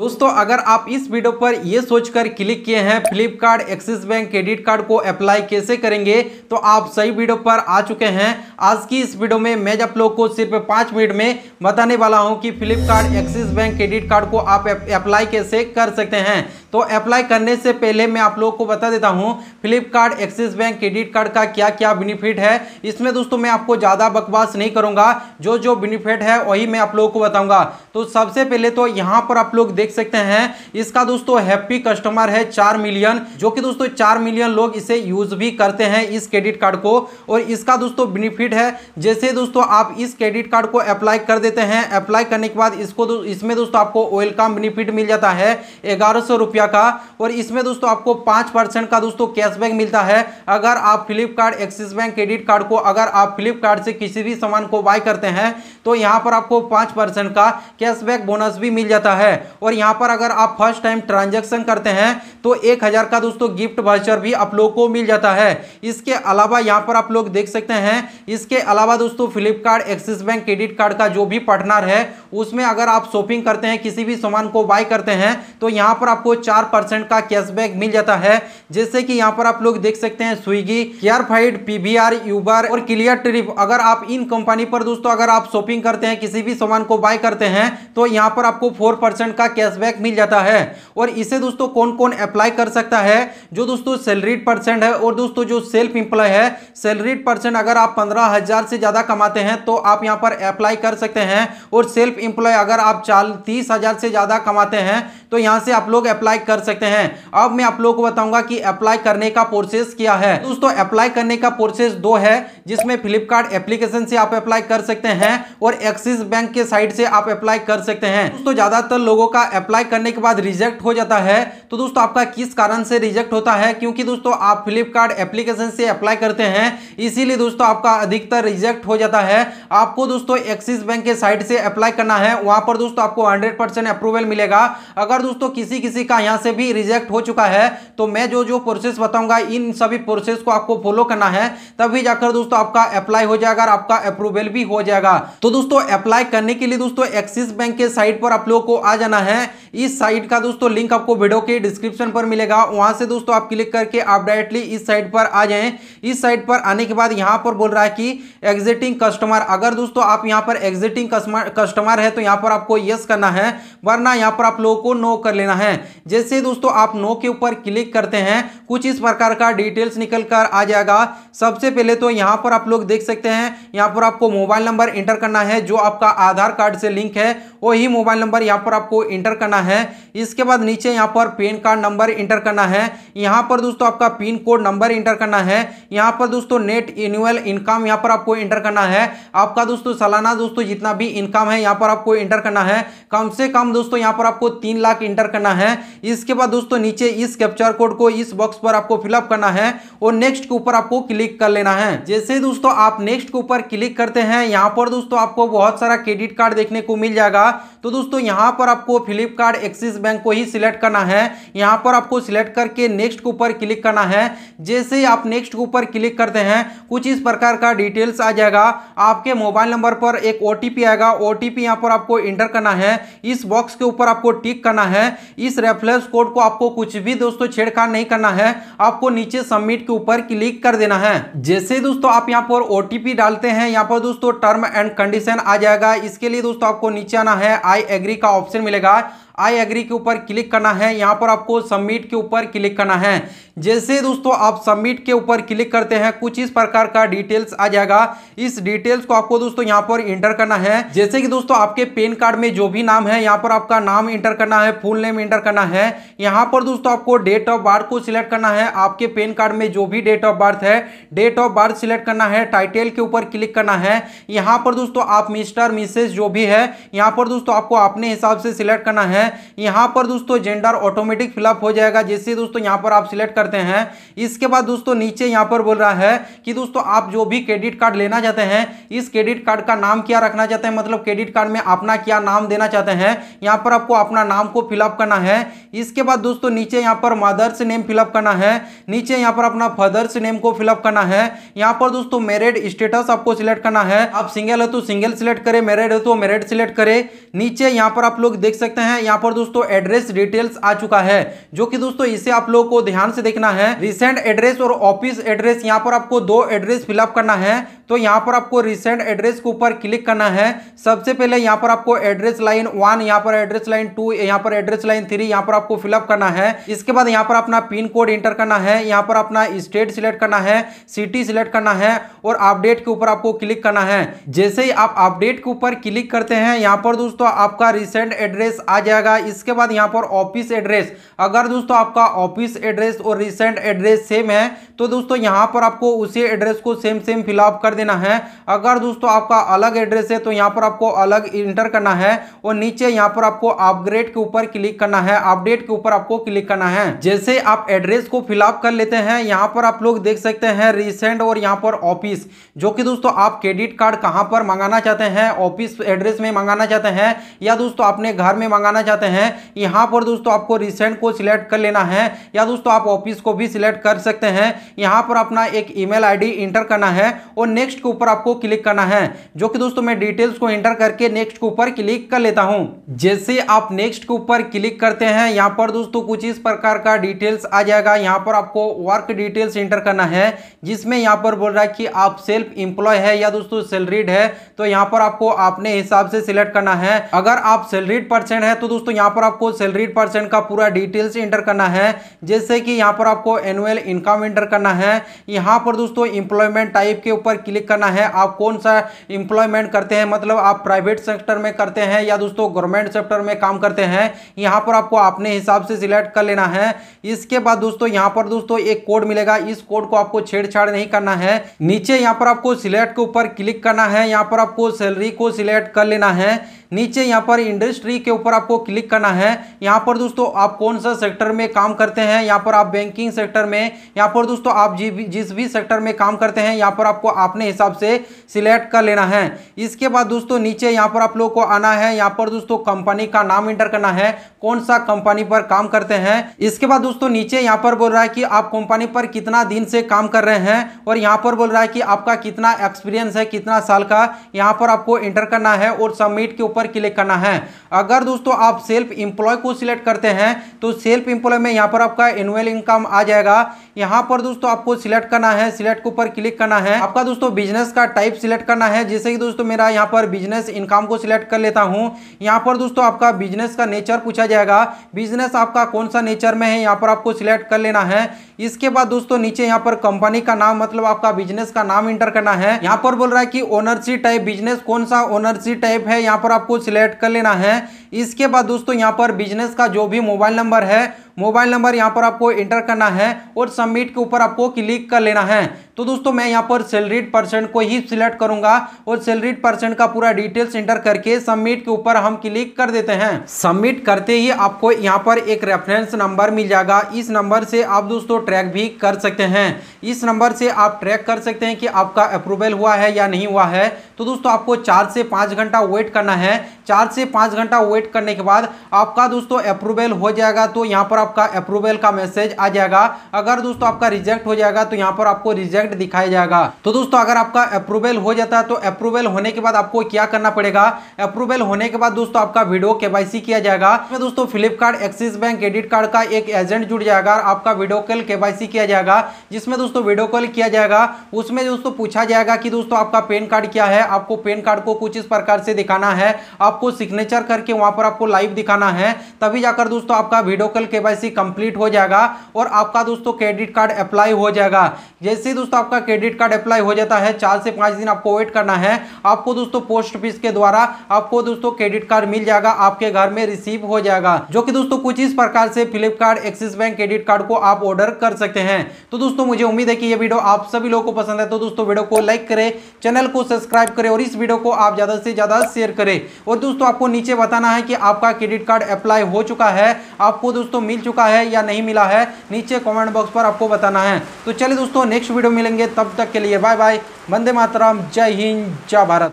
दोस्तों अगर आप इस वीडियो पर यह सोचकर क्लिक किए हैं Flipkart Axis bank credit card को अप्लाई कैसे करेंगे तो आप सही वीडियो पर आ चुके हैं आज की इस वीडियो में मैं आप लोग को सिर्फ पाँच मिनट में बताने वाला हूं कि Flipkart Axis bank credit card को आप अप्लाई कैसे कर सकते हैं तो अप्लाई करने से पहले मैं आप लोगों को बता देता हूँ Flipkart Axis bank credit card का क्या क्या बेनिफिट है इसमें दोस्तों मैं आपको ज़्यादा बकवास नहीं करूँगा जो जो बेनिफिट है वही मैं आप लोगों को बताऊँगा तो सबसे पहले तो यहाँ पर आप लोग देख सकते हैं इसका दोस्तों हैप्पी कस्टमर है चार मिलियन जो कि दोस्तों चार मिलियन लोग इसे यूज़ भी करते हैं इस क्रेडिट कार्ड को और इसका दोस्तों बेनिफिट है जैसे दोस्तों आप इस क्रेडिट कार्ड को अप्लाई कर देते हैं अप्लाई करने के बाद इसको इसमें दोस्तों आपको वेलकम बेनिफिट मिल जाता है ग्यारह सौ रुपया का और इसमें दोस्तों आपको पांच परसेंट का दोस्तों कैशबैक मिलता है अगर आप Flipkart Axis bank credit card को अगर आप फ्लिपकार्ट से किसी भी सामान को बाय करते हैं तो यहां पर आपको पांच परसेंट का कैशबैक बोनस भी मिल जाता है और यहां पर अगर आप फर्स्ट टाइम ट्रांजेक्शन करते हैं तो एक का दोस्तों गिफ्ट वाचर भी आप लोग को मिल जाता है इसके अलावा यहां पर आप लोग देख सकते हैं इसके अलावा दोस्तों Flipkart Axis bank credit card का जो भी पार्टनर है उसमें अगर आप शॉपिंग करते हैं किसी भी सामान को बाय करते हैं तो यहां पर आपको चार परसेंट का कैशबैक मिल जाता है जैसे कि यहाँ पर आप लोग देख सकते हैं स्विगी केयर केयरफाइड पीबीआर यूबर और क्लियर ट्रिप अगर आप इन कंपनी पर दोस्तों अगर आप शॉपिंग करते हैं किसी भी सामान को बाय करते हैं तो यहाँ पर आपको फोर का कैशबैक मिल जाता है और इसे दोस्तों कौन कौन अप्लाई कर सकता है जो दोस्तों सैलरीड परसेंट है और दोस्तों जो सेल्फ एम्प्लॉय है सैलरीड परसेंट अगर आप पंद्रह से ज़्यादा कमाते हैं तो आप यहाँ पर अप्लाई कर सकते हैं और सेल्फ एम्प्लॉय अगर आप चाल तीस हजार से ज़्यादा कमाते हैं तो यहां से आप लोग अप्लाई अप्लाई कर सकते हैं अब मैं आप लोगों को बताऊंगा कि अप्लाई करने का प्रोसेस क्या है दोस्तों अप्लाई करने का प्रोसेस दो है जिसमें फ्लिपकार्ट एप्लीकेशन से आप अप्लाई कर सकते हैं और एक्सिस बैंक के साइड से आप अप्लाई कर सकते हैं दोस्तों ज्यादातर लोगों का अप्लाई करने के बाद रिजेक्ट हो जाता है तो दोस्तों आपका किस कारण से रिजेक्ट होता है क्योंकि दोस्तों आप फ्लिपकार्ट एप्लीकेशन से अप्लाई करते हैं इसीलिए दोस्तों आपका अधिकतर रिजेक्ट हो जाता है आपको दोस्तों एक्सिस बैंक के साइड से अप्लाई करना है वहां पर दोस्तों आपको 100% अप्रूवल मिलेगा अगर दोस्तों किसी किसी का यहाँ से भी रिजेक्ट हो चुका है तो मैं जो जो प्रोसेस बताऊंगा इन सभी प्रोसेस को आपको फॉलो करना है तभी जाकर दोस्तों आपका अप्लाई हो जाएगा और आपका अप्रूवल भी हो जाएगा तो दोस्तों अप्लाई करने के लिए दोस्तों एक्सिस बैंक के साइट पर आप लोगों को आ जाना है इस साइट का दोस्तों लिंक आपको वीडियो के डिस्क्रिप्शन पर मिलेगा वहां से दोस्तों आप क्लिक करके आप डायरेक्टली इस साइट पर आ जाए इस साइट पर आने के बाद यहां पर बोल रहा है कि एग्जिटिंग कस्टमर अगर दोस्तों आप यहां पर एग्जिटिंग कस्टमर है तो यहां पर आपको यस करना है वरना यहां पर आप लोगों को नो कर लेना है जैसे जैसे दोस्तों आप नो के ऊपर क्लिक करते हैं कुछ इस प्रकार का डिटेल्स निकल कर आ जाएगा सबसे पहले तो यहाँ पर आप लोग देख सकते हैं यहाँ पर आपको मोबाइल नंबर इंटर करना है जो आपका आधार कार्ड से लिंक है वही मोबाइल नंबर यहाँ पर आपको इंटर करना है इसके बाद नीचे यहाँ पर पेन कार्ड नंबर इंटर करना है यहाँ पर दोस्तों आपका पिन कोड नंबर इंटर करना है यहाँ पर दोस्तों नेट एनुअल इनकम यहाँ पर आपको इंटर करना है आपका दोस्तों सालाना दोस्तों जितना भी इनकम है यहाँ पर आपको इंटर करना है कम से कम दोस्तों यहाँ पर आपको तीन लाख इंटर करना है इसके बाद दोस्तों नीचे इस कैप्चर कोड को इस बॉक्स पर आपको फिलअप करना है और नेक्स्ट के ऊपर आपको क्लिक कर लेना है जैसे दोस्तों आप नेक्स्ट के ऊपर क्लिक करते हैं यहाँ पर दोस्तों आपको बहुत सारा क्रेडिट कार्ड देखने को मिल जाएगा तो दोस्तों यहाँ पर आपको फ्लिपकार्ट एक्सिस बैंक को ही सिलेक्ट करना है यहाँ पर आपको सिलेक्ट करके नेक्स्ट के ऊपर क्लिक करना है जैसे ही आप नेक्स्ट के ऊपर क्लिक करते हैं कुछ इस प्रकार का डिटेल्स आ जाएगा आपके मोबाइल नंबर पर एक ओ आएगा ओ टी यहाँ पर आपको इंटर करना है इस बॉक्स के ऊपर आपको टिक करना है इस रेफरेंस कोड को आपको कुछ भी दोस्तों छेड़छाड़ नहीं करना है आपको नीचे सबमिट के ऊपर क्लिक कर देना है जैसे दोस्तों आप यहाँ पर ओ डालते हैं यहाँ पर दोस्तों टर्म एंड कंडीशन आ जाएगा इसके लिए दोस्तों आपको नीचे आना है आई एग्री का ऑप्शन मिलेगा आई एग्री के ऊपर क्लिक करना है यहाँ पर आपको सबमिट के ऊपर क्लिक करना है जैसे दोस्तों आप सबमिट के ऊपर क्लिक करते हैं कुछ इस प्रकार का डिटेल्स आ जाएगा इस डिटेल्स को आपको दोस्तों यहाँ पर इंटर करना है जैसे कि दोस्तों आपके पेन कार्ड में जो भी नाम है यहाँ पर आपका नाम इंटर करना है फुल नेम इंटर करना है यहाँ पर दोस्तों आपको डेट ऑफ बर्थ को सिलेक्ट करना है आपके पेन कार्ड में जो भी डेट ऑफ बर्थ है डेट ऑफ बर्थ सिलेक्ट करना है टाइटल के ऊपर क्लिक करना है यहाँ पर दोस्तों आप मिस्टर मिसेज जो भी है यहाँ पर दोस्तों आपको अपने हिसाब से सिलेक्ट करना है हैं यहाँ पर दोस्तों जेंडर ऑटोमेटिक फिलअप हो जाएगा जैसे दोस्तों यहाँ पर आप सिलेक्ट करते हैं इसके बाद दोस्तों नीचे यहाँ पर बोल रहा है कि दोस्तों आप जो भी क्रेडिट कार्ड लेना चाहते हैं इस क्रेडिट कार्ड का नाम क्या रखना चाहते हैं मतलब क्रेडिट कार्ड में अपना क्या नाम देना चाहते हैं यहाँ पर आपको अपना नाम को फिलअप करना है इसके बाद दोस्तों नीचे यहाँ पर मदर्स नेम फिलअप करना है नीचे यहाँ पर अपना फादर्स नेम को फिलअप करना है यहाँ पर दोस्तों मेरिड स्टेटस आपको सिलेक्ट करना है आप सिंगल है तो सिंगल सिलेक्ट करें मैरिड है तो मैरिड सिलेक्ट करें नीचे यहाँ पर आप लोग देख सकते हैं यहाँ यहाँ पर दोस्तों एड्रेस डिटेल्स आ चुका है जो कि दोस्तों इसे आप लोगों को ध्यान से देखना है रिसेंट एड्रेस और ऑफिस एड्रेस यहाँ पर आपको दो एड्रेस फिलअप करना है तो यहाँ पर आपको रिसेंट एड्रेस के ऊपर क्लिक करना है सबसे पहले यहाँ पर आपको एड्रेस लाइन वन यहाँ पर एड्रेस लाइन टू यहाँ पर एड्रेस लाइन थ्री यहाँ पर आपको फिलअप करना है इसके बाद यहाँ पर अपना पिन कोड इंटर करना है यहाँ पर अपना स्टेट सिलेक्ट करना है सिटी सिलेक्ट करना है और अपडेट के ऊपर आपको क्लिक करना है जैसे ही आप अपडेट के ऊपर क्लिक करते हैं यहाँ पर दोस्तों आपका रिसेंट एड्रेस आ जाएगा इसके बाद यहाँ पर ऑफिस एड्रेस अगर दोस्तों आपका ऑफिस एड्रेस और रिसेंट एड्रेस सेम है तो दोस्तों यहाँ पर आपको उसी एड्रेस को सेम सेम फिलअप कर देना है अगर दोस्तों आपका अलग एड्रेस है तो यहाँ पर आपको अलग इंटर करना है और नीचे यहाँ पर आपको अपग्रेड के ऊपर क्लिक करना है अपडेट के ऊपर आपको क्लिक करना है जैसे आप एड्रेस को फिलअप कर लेते हैं यहाँ पर आप लोग देख सकते हैं रिसेंट और यहाँ पर ऑफिस जो कि दोस्तों आप क्रेडिट कार्ड कहाँ पर मंगाना चाहते हैं ऑफिस एड्रेस में मंगाना चाहते हैं या दोस्तों अपने घर में मंगाना चाहते हैं यहाँ पर दोस्तों आपको रिसेंट को सिलेक्ट कर लेना है या दोस्तों आप ऑफिस को भी सिलेक्ट कर सकते हैं यहाँ पर अपना एक ईमेल आईडी इंटर करना है और नेक्स्ट नेक्स्ट के ऊपर आपको क्लिक करना है जो कि दोस्तों मैं डिटेल्स को एंटर करके नेक्स्ट के ऊपर क्लिक कर लेता हूं जैसे आप नेक्स्ट के ऊपर क्लिक करते हैं यहाँ पर दोस्तों कुछ इस प्रकार का डिटेल्स आ जाएगा यहां पर आपको वर्क डिटेल्स एंटर करना है जिसमें यहां पर बोल रहा है कि आप सेल्फ एम्प्लॉय है या दोस्तों सैलरीड है तो यहाँ पर आपको अपने हिसाब से सिलेक्ट करना है अगर आप सैलरीड पर्सन है तो दोस्तों यहाँ पर आपको सैलरीड पर्सन का पूरा डिटेल्स एंटर करना है जैसे कि यहाँ पर आपको एनुअल इनकम एंटर करना है यहाँ पर दोस्तों इंप्लॉयमेंट टाइप के ऊपर क्लिक क्लिक करना है आप कौन सा इंप्लॉयमेंट करते हैं मतलब आप प्राइवेट सेक्टर में करते हैं या दोस्तों गवर्नमेंट सेक्टर में काम करते हैं यहाँ पर आपको अपने हिसाब से सिलेक्ट कर लेना है इसके बाद दोस्तों यहाँ पर दोस्तों एक कोड मिलेगा इस कोड को आपको छेड़छाड़ नहीं करना है नीचे यहाँ पर आपको सिलेक्ट के ऊपर क्लिक करना है यहाँ पर आपको सैलरी को सिलेक्ट कर लेना है नीचे यहाँ पर इंडस्ट्री के ऊपर आपको क्लिक करना है यहाँ पर दोस्तों आप कौन सा सेक्टर में काम करते हैं यहाँ पर आप बैंकिंग सेक्टर में यहाँ पर दोस्तों आप जी भी जिस भी सेक्टर में काम करते हैं यहाँ पर आपको अपने हिसाब से सिलेक्ट कर लेना है इसके बाद दोस्तों नीचे यहाँ पर आप लोग को आना है यहाँ पर दोस्तों कंपनी का नाम इंटर करना है कौन सा कंपनी पर काम करते हैं इसके बाद दोस्तों नीचे यहाँ पर बोल रहा है कि आप कंपनी पर कितना दिन से काम कर रहे हैं और यहाँ पर बोल रहा है कि आपका कितना एक्सपीरियंस है कितना साल का यहाँ पर आपको इंटर करना है और सबमिट के ऊपर ऊपर क्लिक करना है अगर दोस्तों आप सेल्फ इंप्लॉय को सिलेक्ट करते हैं तो सेल्फ इंप्लॉय में यहाँ पर आपका एनुअल इनकम आ जाएगा यहाँ पर दोस्तों आपको सिलेक्ट करना है सिलेक्ट के ऊपर क्लिक करना है आपका दोस्तों बिजनेस का टाइप सिलेक्ट करना है जैसे कि दोस्तों मेरा यहाँ पर बिजनेस इनकम को सिलेक्ट कर लेता हूँ यहाँ पर दोस्तों आपका बिजनेस का नेचर पूछा जाएगा बिजनेस आपका कौन सा नेचर में है यहाँ पर आपको सिलेक्ट कर लेना है इसके बाद दोस्तों नीचे यहाँ पर कंपनी का नाम मतलब आपका बिजनेस का नाम इंटर करना है यहाँ पर बोल रहा है कि ओनरशिप टाइप बिजनेस कौन सा ओनरशिप टाइप है यहाँ पर आप आपको सिलेक्ट कर लेना है इसके बाद दोस्तों यहाँ पर बिजनेस का जो भी मोबाइल नंबर है मोबाइल नंबर यहाँ पर आपको एंटर करना है और सबमिट के ऊपर आपको क्लिक कर लेना है तो दोस्तों मैं यहाँ पर सैलरीड पर्सन को ही सिलेक्ट करूंगा और सैलरीड पर्सन का पूरा डिटेल्स एंटर करके सबमिट के ऊपर हम क्लिक कर देते हैं सबमिट करते ही आपको यहाँ पर एक रेफरेंस नंबर मिल जाएगा इस नंबर से आप दोस्तों ट्रैक भी कर सकते हैं इस नंबर से आप ट्रैक कर सकते हैं कि आपका अप्रूवल हुआ है या नहीं हुआ है तो दोस्तों आपको चार से पाँच घंटा वेट करना है चार से पाँच घंटा वेट करने के बाद आपका दोस्तों अप्रूवल हो जाएगा तो यहाँ पर आपका अप्रूवल का मैसेज आ जाएगा अगर दोस्तों आपका रिजेक्ट हो जाएगा तो यहाँ पर आपको रिजेक्ट दिखाया जाएगा तो दोस्तों अगर आपका अप्रूवल हो जाता है तो अप्रूवल होने के बाद आपको क्या करना पड़ेगा अप्रूवल होने के बाद दोस्तों आपका वीडियो के किया जाएगा तो दोस्तों Flipkart Axis bank credit card का एक एजेंट जुड़ जाएगा और आपका वीडियो कॉल के किया जाएगा जिसमें दोस्तों वीडियो कॉल किया जाएगा उसमें दोस्तों पूछा जाएगा कि दोस्तों आपका पेन कार्ड क्या है आपको पेन कार्ड को कुछ इस प्रकार से दिखाना है आप आपको सिग्नेचर करके वहां पर आपको लाइव दिखाना है तभी जाकर दोस्तों आपका वीडियो कॉल के कंप्लीट हो जाएगा और आपका दोस्तों क्रेडिट कार्ड अप्लाई हो जाएगा जैसे दोस्तों आपका क्रेडिट कार्ड अप्लाई हो जाता है चार से पांच दिन आपको वेट करना है आपको दोस्तों पोस्ट ऑफिस के द्वारा आपको दोस्तों क्रेडिट कार्ड मिल जाएगा आपके घर में रिसीव हो जाएगा जो कि दोस्तों कुछ इस प्रकार से Flipkart Axis bank credit card को आप ऑर्डर कर सकते हैं तो दोस्तों मुझे उम्मीद है कि ये वीडियो आप सभी लोगों को पसंद है तो दोस्तों वीडियो को लाइक करें चैनल को सब्सक्राइब करें और इस वीडियो को आप ज़्यादा से ज़्यादा शेयर करें और दोस्तों आपको नीचे बताना है कि आपका क्रेडिट कार्ड अप्लाई हो चुका है आपको दोस्तों मिल चुका है या नहीं मिला है नीचे कमेंट बॉक्स पर आपको बताना है तो चलिए दोस्तों नेक्स्ट वीडियो मिलेंगे तब तक के लिए बाय बाय वंदे मातराम जय हिंद जय भारत